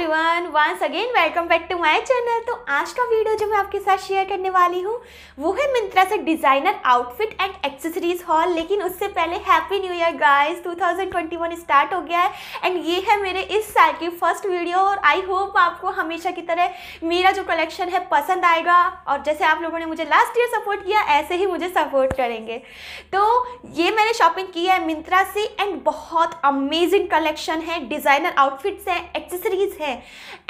everyone once again welcome back to my channel तो आज का वीडियो जो मैं आपके साथ शेयर करने वाली हूँ वो है मिंत्रा से designer outfit and accessories haul लेकिन उससे पहले happy new year guys 2021 start हो गया है एंड ये है मेरे इस साल की फर्स्ट वीडियो और आई होप आपको हमेशा की तरह मेरा जो कलेक्शन है पसंद आएगा और जैसे आप लोगों ने मुझे लास्ट ईयर सपोर्ट किया ऐसे ही मुझे सपोर्ट करेंगे तो ये मैंने शॉपिंग की है मिंत्रा से एंड बहुत अमेजिंग कलेक्शन है डिज़ाइनर आउटफिट्स हैं एक्सेसरीज़ है है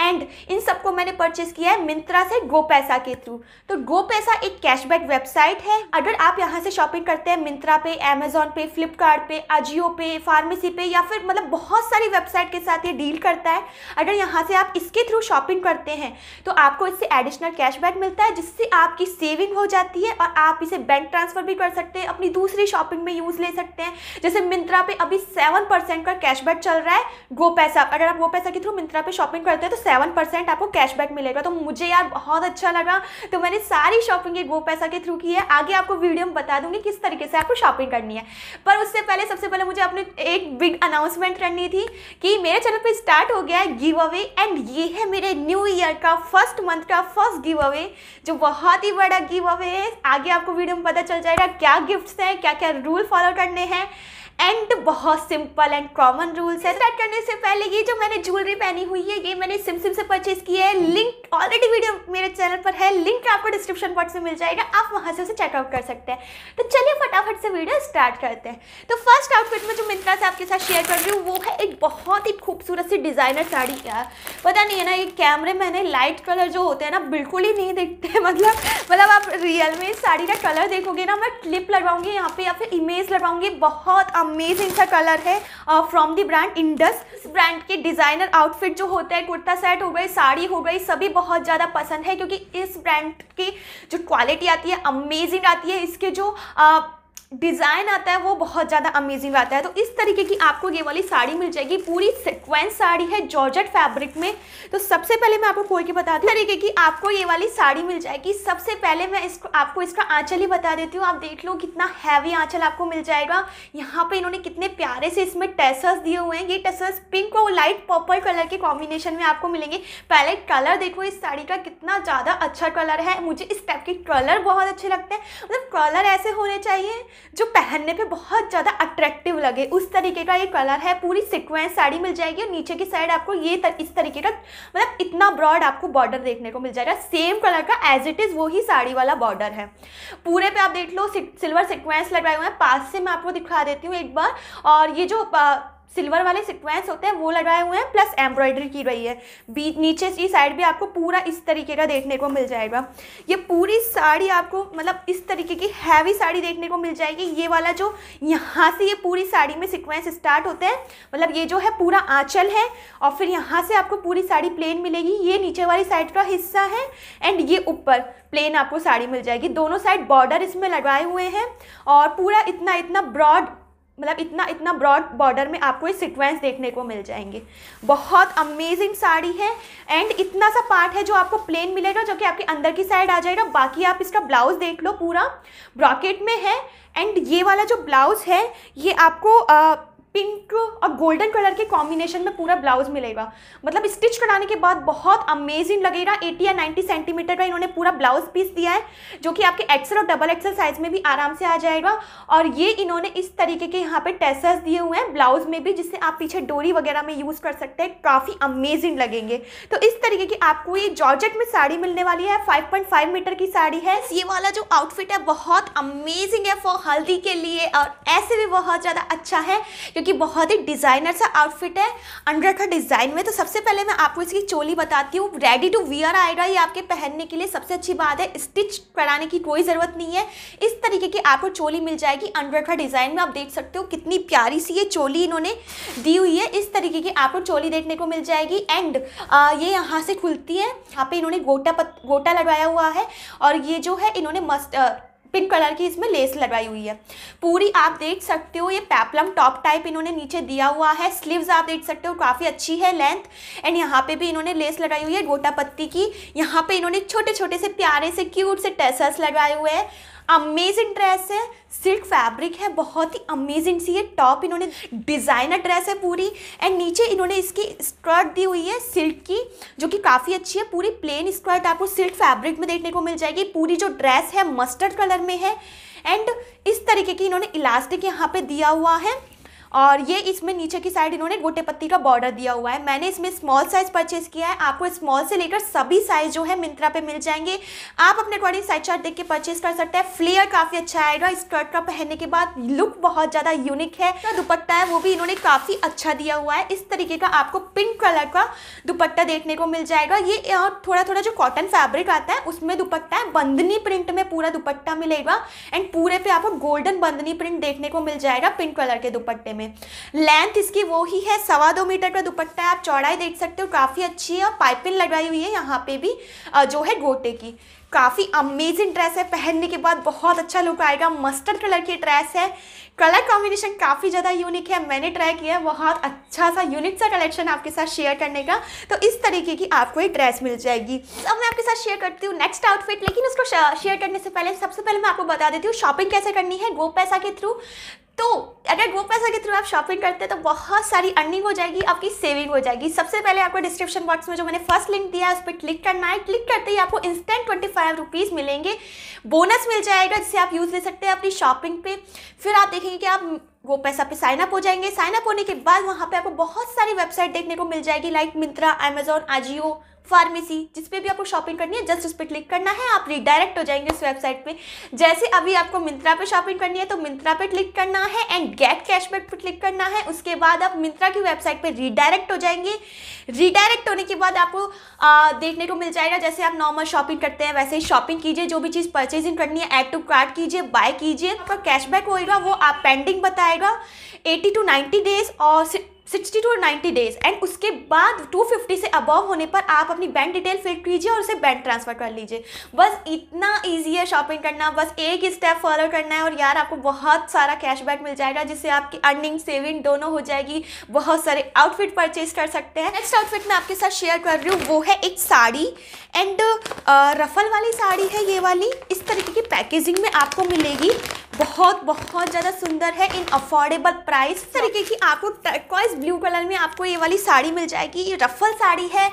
एंड इन सबको मैंने परचेज किया है मिंत्रा से गो पैसा के थ्रू तो गो पैसा एक कैशबैक वेबसाइट है अगर आप यहाँ से शॉपिंग करते हैं मिंत्रा पे अमेजोन पे फ्लिपकार्ट पे अजियो पे फार्मेसी पे या फिर मतलब बहुत सारी वेबसाइट के साथ ये डील करता है अगर यहाँ से आप इसके थ्रू शॉपिंग करते हैं तो आपको इससे एडिशनल कैशबैक मिलता है जिससे आपकी सेविंग हो जाती है और आप इसे बैंक ट्रांसफ़र भी कर सकते हैं अपनी दूसरी शॉपिंग में यूज़ ले सकते हैं जैसे मिंत्रा पे अभी सेवन परसेंट का कैशबैक चल रहा है गो पैसा अगर आप गो पैसा के थ्रू मिंत्रा पे शॉपिंग शॉपिंग करते हैं तो सेवन परसेंट आपको कैशबैक मिलेगा तो मुझे यार बहुत अच्छा लगा तो मैंने सारी शॉपिंग ये गो पैसा के थ्रू की है आगे आपको वीडियो में बता दूंगी किस तरीके से आपको शॉपिंग करनी है पर उससे पहले सबसे पहले मुझे अपने एक बिग अनाउंसमेंट करनी थी कि मेरे चैनल पर स्टार्ट हो गया है गिव अवे एंड ये है मेरे न्यू ईयर का फर्स्ट मंथ का फर्स्ट गिव अवे जो बहुत ही बड़ा गिव अवे है आगे आपको वीडियो में पता चल जाएगा क्या गिफ्ट्स हैं क्या क्या रूल फॉलो करने हैं एंड बहुत सिंपल एंड कॉमन रूल्स है स्टार्ट करने से पहले ये जो मैंने ज्वेलरी पहनी हुई है ये मैंने सिम सिम से परचेज की है लिंक ऑलरेडी वीडियो मेरे चैनल पर है लिंक आपको डिस्क्रिप्शन बॉक्स में मिल जाएगा आप वहाँ से उसे चेकआउट कर सकते हैं तो चलिए फटाफट से वीडियो स्टार्ट करते हैं तो फर्स्ट आउटफिट में जो मिंत्रा से आपके साथ शेयर कर रही हूँ वो है एक बहुत ही खूबसूरत सी डिज़ाइनर साड़ी यार पता नहीं है ना ये कैमरे में ना लाइट कलर जो होते हैं ना बिल्कुल ही नहीं देखते मतलब मतलब आप रियल में साड़ी का कलर देखोगे ना मैं क्लिप लगाऊंगी यहाँ पे या फिर इमेज लगाऊंगी बहुत अमेजिंग सा कलर है फ्रॉम दी ब्रांड इंडस इस ब्रांड के डिज़ाइनर आउटफिट जो होता है कुर्ता सेट हो गई साड़ी हो गई सभी बहुत ज़्यादा पसंद है क्योंकि इस ब्रांड की जो क्वालिटी आती है अमेजिंग आती है इसके जो डिज़ाइन आता है वो बहुत ज़्यादा अमेजिंग आता है तो इस तरीके की आपको ये वाली साड़ी मिल जाएगी पूरी सिक्वेंस साड़ी है जॉर्जेट फैब्रिक में तो सबसे पहले मैं आपको खोल के बताती हूँ तरीके की आपको ये वाली साड़ी मिल जाएगी सबसे पहले मैं इसको आपको इसका आँचल ही बता देती हूँ आप देख लो कितना हैवी आँचल आपको मिल जाएगा यहाँ पर इन्होंने कितने प्यारे से इसमें टेसर्स दिए हुए हैं ये टेसर्स पिंक और लाइट पर्पल कलर के कॉम्बिनेशन में आपको मिलेंगे पहले कलर देखो इस साड़ी का कितना ज़्यादा अच्छा कलर है मुझे इस टाइप के कलर बहुत अच्छे लगते हैं मतलब कलर ऐसे होने चाहिए जो पहनने पे बहुत ज़्यादा अट्रैक्टिव लगे उस तरीके का ये कलर है पूरी सिक्वेंस साड़ी मिल जाएगी और नीचे की साइड आपको ये तर, इस तरीके का मतलब इतना ब्रॉड आपको बॉर्डर देखने को मिल जाएगा सेम कलर का एज इट इज़ वही साड़ी वाला बॉर्डर है पूरे पे आप देख लो सिल्वर सिक्वेंस लगाए हुए हैं पास से मैं आपको दिखा देती हूँ एक बार और ये जो सिल्वर वाले सिक्वेंस होते हैं वो लगाए हुए हैं प्लस एम्ब्रॉयडरी की रही है बीच नीचे की साइड भी आपको पूरा इस तरीके का देखने को मिल जाएगा ये पूरी साड़ी आपको मतलब इस तरीके की हैवी साड़ी देखने को मिल जाएगी ये वाला जो यहाँ से ये पूरी साड़ी में सिक्वेंस स्टार्ट होते हैं मतलब ये जो है पूरा आँचल है और फिर यहाँ से आपको पूरी साड़ी प्लेन मिलेगी ये नीचे वाली साइड का हिस्सा है एंड ये ऊपर प्लेन आपको साड़ी मिल जाएगी दोनों साइड बॉर्डर इसमें लगाए हुए हैं और पूरा इतना इतना ब्रॉड मतलब इतना इतना ब्रॉड बॉर्डर में आपको ये सिक्वेंस देखने को मिल जाएंगे बहुत अमेजिंग साड़ी है एंड इतना सा पार्ट है जो आपको प्लेन मिलेगा जो कि आपके अंदर की साइड आ जाएगा बाकी आप इसका ब्लाउज देख लो पूरा ब्रॉकेट में है एंड ये वाला जो ब्लाउज है ये आपको पिंक और गोल्डन कलर के कॉम्बिनेशन में पूरा ब्लाउज मिलेगा मतलब स्टिच कराने के बाद बहुत अमेजिंग लगेगा 80 या 90 सेंटीमीटर का इन्होंने पूरा ब्लाउज पीस दिया है जो कि आपके एक्सल और डबल एक्सल साइज में भी आराम से आ जाएगा और ये इन्होंने इस तरीके के यहाँ पे टेसर्स दिए हुए हैं ब्लाउज में भी जिससे आप पीछे डोरी वगैरह में यूज़ कर सकते हैं काफ़ी अमेजिंग लगेंगे तो इस तरीके की आपको ये जॉर्जेट में साड़ी मिलने वाली है फाइव मीटर की साड़ी है ये वाला जो आउटफिट है बहुत अमेजिंग है फॉर हल्दी के लिए और ऐसे भी बहुत ज़्यादा अच्छा है क्योंकि बहुत ही डिज़ाइनर सा आउटफिट है अंडर का डिज़ाइन में तो सबसे पहले मैं आपको इसकी चोली बताती हूँ रेडी टू वियर आएगा ये आपके पहनने के लिए सबसे अच्छी बात है स्टिच कराने की कोई ज़रूरत नहीं है इस तरीके की आपको चोली मिल जाएगी अंडर का डिज़ाइन में आप देख सकते हो कितनी प्यारी सी ये चोली इन्होंने दी हुई है इस तरीके की आपको चोली देखने को मिल जाएगी एंड ये यहाँ से खुलती है यहाँ पे इन्होंने गोटा पत गोटा लगाया हुआ है और ये जो है इन्होंने मस्त पिंक कलर की इसमें लेस लगाई हुई है पूरी आप देख सकते हो ये पैपलम टॉप टाइप इन्होंने नीचे दिया हुआ है स्लीव्स आप देख सकते हो काफ़ी अच्छी है लेंथ एंड यहाँ पे भी इन्होंने लेस लगाई हुई है गोटा पत्ती की यहाँ पे इन्होंने छोटे छोटे से प्यारे से क्यूट से टेसर्स लगाए हुए हैं अमेजिंग ड्रेस है सिल्क फैब्रिक है बहुत ही अमेजिंग सी ये टॉप इन्होंने डिज़ाइनर ड्रेस है पूरी एंड नीचे इन्होंने इसकी स्कर्ट दी हुई है सिल्क की जो कि काफ़ी अच्छी है पूरी प्लेन स्कर्ट आपको सिल्क फैब्रिक में देखने को मिल जाएगी पूरी जो ड्रेस है मस्टर्ड कलर में है एंड इस तरीके की इन्होंने इलास्टिक यहाँ पे दिया हुआ है और ये इसमें नीचे की साइड इन्होंने गोटे पत्ती का बॉर्डर दिया हुआ है मैंने इसमें स्मॉल साइज़ परचेज़ किया है आपको स्मॉल से लेकर सभी साइज़ जो है मिंत्रा पे मिल जाएंगे आप अपने अकॉर्डिंग साइज चार्ट देख के परचेज़ कर सकते हैं फ्लेयर काफ़ी अच्छा आएगा स्कर्ट का पहनने के बाद लुक बहुत ज़्यादा यूनिक है तो दुपट्टा है वो भी इन्होंने काफ़ी अच्छा दिया हुआ है इस तरीके का आपको पिंक कलर का दुपट्टा देखने को मिल जाएगा ये थोड़ा थोड़ा जो कॉटन फैब्रिक आता है उसमें दुपट्टा है बंदनी प्रिंट में पूरा दुपट्टा मिलेगा एंड पूरे पे आपको गोल्डन बंदनी प्रिंट देखने को मिल जाएगा पिंक कलर के दुपट्टे में में लेंथ इसकी वो ही है सवा दो मीटर का दुपट्टा है आप चौड़ाई देख सकते हो काफ़ी अच्छी है और पाइपिंग लगाई हुई है यहाँ पे भी जो है गोटे की काफ़ी अमेजिंग ड्रेस है पहनने के बाद बहुत अच्छा लुक आएगा मस्टर्ड कलर की ड्रेस है कलर कॉम्बिनेशन काफ़ी ज़्यादा यूनिक है मैंने ट्राई किया है बहुत अच्छा सा यूनिक सा कलेक्शन आपके साथ शेयर करने का तो इस तरीके की आपको ये ड्रेस मिल जाएगी अब मैं आपके साथ शेयर करती हूँ नेक्स्ट आउटफिट लेकिन उसको शेयर करने से पहले सबसे पहले मैं आपको बता देती हूँ शॉपिंग कैसे करनी है गो पैसा के थ्रू तो अगर गो पैसा के थ्रू आप शॉपिंग करते हैं तो बहुत सारी अर्निंग हो जाएगी आपकी सेविंग हो जाएगी सबसे पहले आपको डिस्क्रिप्शन बॉक्स में जो मैंने फर्स्ट लिंक दिया है उस पर क्लिक करना है क्लिक करते ही आपको इंस्टेंट ट्वेंटी फाइव रुपीज़ मिलेंगे बोनस मिल जाएगा जिससे आप यूज़ ले सकते हैं अपनी शॉपिंग पे फिर आप देखेंगे कि आप वो पैसा पे साइन अप हो जाएंगे साइन अप होने के बाद वहाँ पे आपको बहुत सारी वेबसाइट देखने को मिल जाएगी like Myntra Amazon Ajio pharmacy जिस पे भी आपको शॉपिंग करनी है जस्ट उस पर क्लिक करना है आप रिडायरेक्ट हो जाएंगे उस वेबसाइट पे जैसे अभी आपको मिंत्रा पे शॉपिंग करनी है तो मिंत्रा पे क्लिक करना है एंड गेट कैशबैक पे क्लिक करना है उसके बाद आप मिंत्रा की वेबसाइट पे रिडायरेक्ट हो जाएंगे रिडायरेक्ट होने के बाद आपको आ, देखने को मिल जाएगा जैसे आप नॉर्मल शॉपिंग करते हैं वैसे ही शॉपिंग कीजिए जो भी चीज़ परचेजिंग करनी है एड टू कार्ट कीजिए बाय कीजिए आपका कैशबैक होएगा वो आप पेंडिंग बताएगा एटी टू नाइन्टी डेज और sixty to ninety days and उसके बाद टू फिफ्टी से अबव होने पर आप अपनी बैंक डिटेल फिल कीजिए और उसे बैंक ट्रांसफ़र कर लीजिए बस इतना ईजी है शॉपिंग करना बस एक ही स्टेप फॉलो करना है और यार आपको बहुत सारा कैशबैक मिल जाएगा जिससे आपकी अर्निंग सेविंग दोनों हो जाएगी बहुत सारे आउटफिट परचेज कर सकते हैं नेक्स्ट आउटफिट मैं आपके साथ शेयर कर रही हूँ वो है एक साड़ी एंड रफल वाली साड़ी है ये वाली इस तरीके की पैकेजिंग में आपको मिलेगी बहुत बहुत ज़्यादा सुंदर है इन अफोर्डेबल प्राइस तरीके की आपको टर्कॉइज ब्लू कलर में आपको ये वाली साड़ी मिल जाएगी ये रफल साड़ी है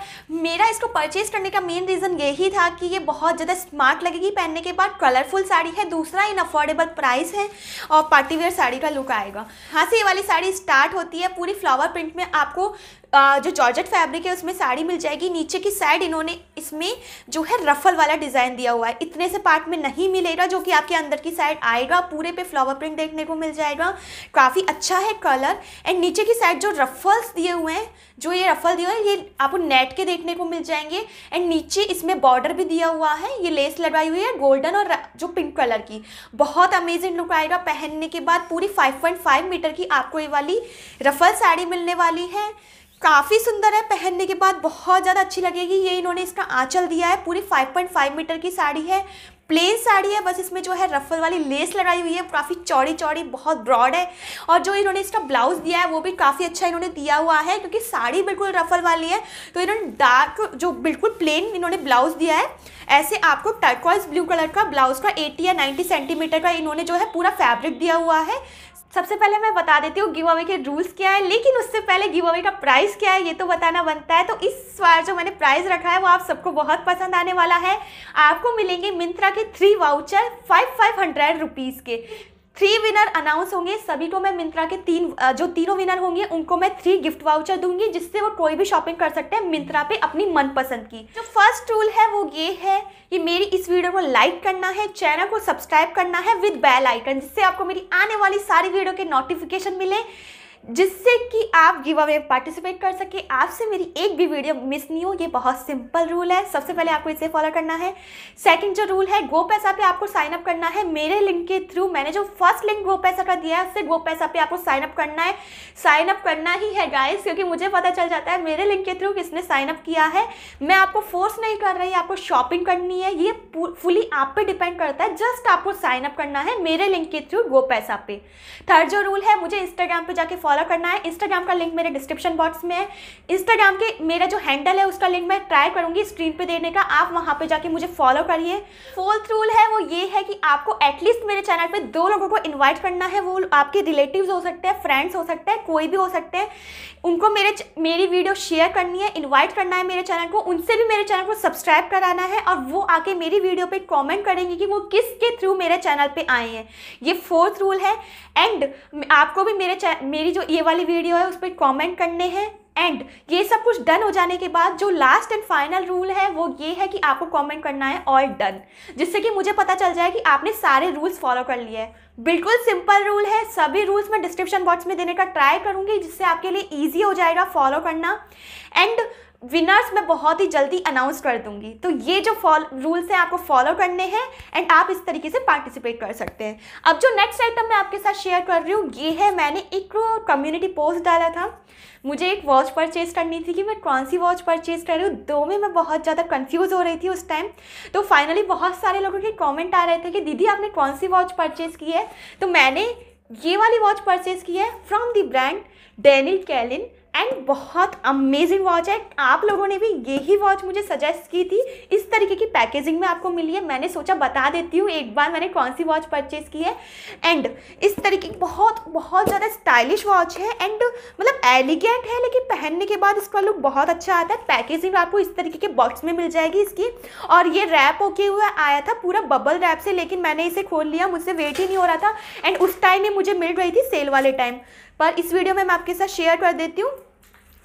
मेरा इसको परचेज करने का मेन रीज़न यही था कि ये बहुत ज़्यादा स्मार्ट लगेगी पहनने के बाद कलरफुल साड़ी है दूसरा इन अफोर्डेबल प्राइस है और पार्टीवेयर साड़ी का लुक आएगा हाँ से ये वाली साड़ी स्टार्ट होती है पूरी फ्लावर प्रिंट में आपको जो जॉर्जेट फैब्रिक है उसमें साड़ी मिल जाएगी नीचे की साइड इन्होंने इसमें जो है रफल वाला डिज़ाइन दिया हुआ है इतने से पार्ट में नहीं मिलेगा जो कि आपके अंदर की साइड आएगा पूरे पे फ्लावर प्रिंट देखने को मिल जाएगा काफ़ी अच्छा है कलर एंड नीचे की साइड जो रफल्स दिए हुए हैं जो ये रफल दिए हुए हैं ये आपको नेट के देखने को मिल जाएंगे एंड नीचे इसमें बॉर्डर भी दिया हुआ है ये लेस लगाई हुई है गोल्डन और जो पिंक कलर की बहुत अमेजिंग लुक आएगा पहनने के बाद पूरी फाइव मीटर की आपको ये वाली रफल साड़ी मिलने वाली है काफ़ी सुंदर है पहनने के बाद बहुत ज़्यादा अच्छी लगेगी ये इन्होंने इसका आँचल दिया है पूरी 5.5 मीटर की साड़ी है प्लेन साड़ी है बस इसमें जो है रफल वाली लेस लगाई हुई है काफ़ी चौड़ी चौड़ी बहुत ब्रॉड है और जो इन्होंने इसका ब्लाउज दिया है वो भी काफ़ी अच्छा इन्होंने दिया हुआ है क्योंकि साड़ी बिल्कुल रफल वाली है तो इन्होंने डार्क जो बिल्कुल प्लेन इन्होंने ब्लाउज दिया है ऐसे आपको टर्कॉइज ब्लू कलर का ब्लाउज का एटी या नाइन्टी सेंटीमीटर का इन्होंने जो है पूरा फैब्रिक दिया हुआ है सबसे पहले मैं बता देती हूँ गिव अवे के रूल्स क्या है लेकिन उससे पहले गिव अवे का प्राइस क्या है ये तो बताना बनता है तो इस बार जो मैंने प्राइस रखा है वो आप सबको बहुत पसंद आने वाला है आपको मिलेंगे मिंत्रा के three voucher five five hundred rupees के थ्री विनर अनाउंस होंगे सभी को मैं मिंत्रा के तीन जो तीनों विनर होंगे उनको मैं थ्री गिफ्ट वाउचर दूंगी जिससे वो कोई भी शॉपिंग कर सकते हैं मिंत्रा पे अपनी मनपसंद की जो फर्स्ट रूल है वो ये है कि मेरी इस वीडियो को लाइक करना है चैनल को सब्सक्राइब करना है विद बेल आइकन जिससे आपको मेरी आने वाली सारी वीडियो के नोटिफिकेशन मिले जिससे कि आप गिव अवे में पार्टिसिपेट कर सके आपसे मेरी एक भी वीडियो मिस नहीं हो ये बहुत सिंपल रूल है सबसे पहले आपको इसे फॉलो करना है सेकंड जो रूल है गो पैसा पे आपको साइन अप करना है मेरे लिंक के थ्रू मैंने जो फर्स्ट लिंक गो पैसा का दिया है उससे गो पैसा पे आपको साइन अप करना है साइन अप करना ही है गाइस क्योंकि मुझे पता चल जाता है मेरे लिंक के थ्रू किसने साइन अप किया है मैं आपको फोर्स नहीं कर रही आपको शॉपिंग करनी है ये फुली आप पर डिपेंड करता है जस्ट आपको साइन अप करना है मेरे लिंक के थ्रू गो पैसा पे थर्ड जो रूल है मुझे इंस्टाग्राम पर जाके फॉलो करना है इंस्टाग्राम का लिंक मेरे डिस्क्रिप्शन बॉक्स में है इंस्टाग्राम के मेरा जो हैंडल है उसका लिंक मैं ट्राई करूंगी स्क्रीन पे देने का आप वहाँ पे जाके मुझे फॉलो करिए फोर्थ रूल है वो ये है कि आपको एटलीस्ट मेरे चैनल पर दो लोगों को इन्वाइट करना है वो आपके रिलेटिव हो सकते हैं फ्रेंड्स हो सकते हैं कोई भी हो सकते हैं उनको मेरे मेरी वीडियो शेयर करनी है इन्वाइट करना है मेरे चैनल को उनसे भी मेरे चैनल को सब्सक्राइब कराना है और वो आके मेरी वीडियो पर कॉमेंट करेंगे कि वो किसके थ्रू मेरे चैनल पर आए हैं ये फोर्थ रूल है एंड आपको भी मेरे मेरी जो ये वाली वीडियो है उस पर कॉमेंट करने हैं एंड ये सब कुछ डन हो जाने के बाद जो लास्ट एंड फाइनल रूल है वो ये है कि आपको कमेंट करना है ऑल डन जिससे कि मुझे पता चल जाए कि आपने सारे रूल्स फॉलो कर लिए हैं बिल्कुल सिंपल रूल है सभी रूल्स मैं डिस्क्रिप्शन बॉक्स में देने का ट्राई करूंगी जिससे आपके लिए ईजी हो जाएगा फॉलो करना एंड विनर्स मैं बहुत ही जल्दी अनाउंस कर दूंगी तो ये जो फॉल रूल्स हैं आपको फॉलो करने हैं एंड आप इस तरीके से पार्टिसिपेट कर सकते हैं अब जो नेक्स्ट आइटम मैं आपके साथ शेयर कर रही हूँ ये है मैंने एक कम्युनिटी पोस्ट डाला था मुझे एक वॉच परचेज करनी थी कि मैं कौन सी वॉच परचेज कर रही हूँ दो में मैं बहुत ज़्यादा कन्फ्यूज़ हो रही थी उस टाइम तो फाइनली बहुत सारे लोगों के कॉमेंट आ रहे थे कि दीदी आपने कौन सी वॉच परचेज की है तो मैंने ये वाली वॉच परचेज की है from the brand Daniel Klein and बहुत अमेजिंग वॉच है आप लोगों ने भी यही वॉच मुझे सजेस्ट की थी इस तरीके की पैकेजिंग में आपको मिली है मैंने सोचा बता देती हूँ एक बार मैंने कौन सी वॉच परचेज़ की है एंड इस तरीके की बहुत बहुत ज़्यादा स्टाइलिश वॉच है एंड मतलब एलिगेंट है लेकिन पहनने के बाद इसका लुक बहुत अच्छा आता है पैकेजिंग आपको इस तरीके के बॉक्स में मिल जाएगी इसकी और ये रैप होके हुआ आया था पूरा बबल रैप से लेकिन मैंने इसे खोल लिया मुझसे वेट ही नहीं हो रहा था एंड उस टाइम में मुझे मिल रही थी सेल वाले टाइम पर इस वीडियो में मैं आपके साथ शेयर कर देती हूँ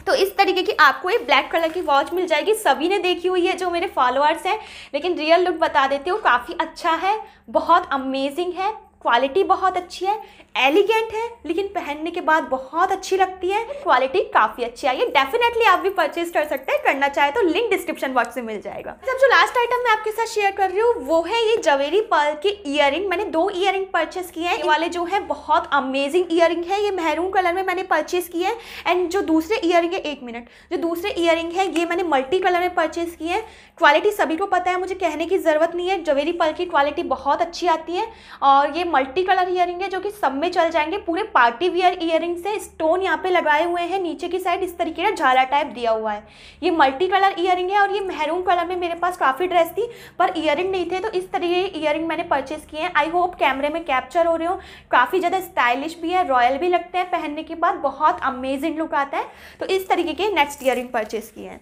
तो इस तरीके की आपको एक ब्लैक कलर की वॉच मिल जाएगी सभी ने देखी हुई है जो मेरे फॉलोअर्स हैं लेकिन रियल लुक बता देती हूँ काफ़ी अच्छा है बहुत अमेजिंग है क्वालिटी बहुत अच्छी है एलिगेंट है लेकिन पहनने के बाद बहुत अच्छी लगती है क्वालिटी काफ़ी अच्छी आई है डेफिनेटली आप भी परचेज कर सकते हैं करना चाहे तो लिंक डिस्क्रिप्शन बॉक्स में मिल जाएगा सब जो लास्ट आइटम मैं आपके साथ शेयर कर रही हूँ वो है ये जवेरी पर्ल के इयर मैंने दो इयर परचेस किए हैं वाले जो है बहुत अमेजिंग इयर है ये मेहरून कलर में मैंने परचेस किए हैं एंड जो दूसरे इयर है एक मिनट जो दूसरे इयर है ये मैंने मल्टी कलर में परचेस किए हैं क्वालिटी सभी को पता है मुझे कहने की ज़रूरत नहीं है जवेरी पर्ल की क्वालिटी बहुत अच्छी आती है और ये मल्टी कलर इयर है जो कि सब में चल जाएंगे पूरे पार्टी वियर इयर से स्टोन यहाँ पे लगाए हुए हैं नीचे की साइड इस तरीके का झाला टाइप दिया हुआ है ये मल्टी कलर इयर है और ये मेहरून कलर में मेरे पास काफ़ी ड्रेस थी पर इयर नहीं थे तो इस तरीके के इयर मैंने परचेस किए हैं आई होप कैमरे में कैप्चर हो रहे हो काफ़ी ज़्यादा स्टाइलिश भी है रॉयल भी लगते हैं पहनने के बाद बहुत अमेजिंग लुक आता है तो इस तरीके के नेक्स्ट इयरिंग परचेस किए हैं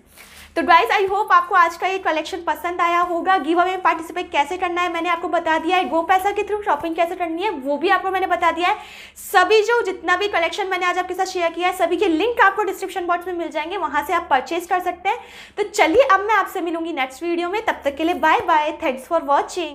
तो गाइज आई होप आपको आज का ये कलेक्शन पसंद आया होगा गिव अवे पार्टिसिपेट कैसे करना है मैंने आपको बता दिया है गो पैसा के थ्रू शॉपिंग कैसे करनी है वो भी आपको मैंने बता दिया है सभी जो जितना भी कलेक्शन मैंने आज आपके साथ शेयर किया है सभी के लिंक आपको डिस्क्रिप्शन बॉक्स में मिल जाएंगे वहां से आप परचेज कर सकते हैं तो चलिए अब मैं आपसे मिलूंगी नेक्स्ट वीडियो में तब तक के लिए bye bye thanks for watching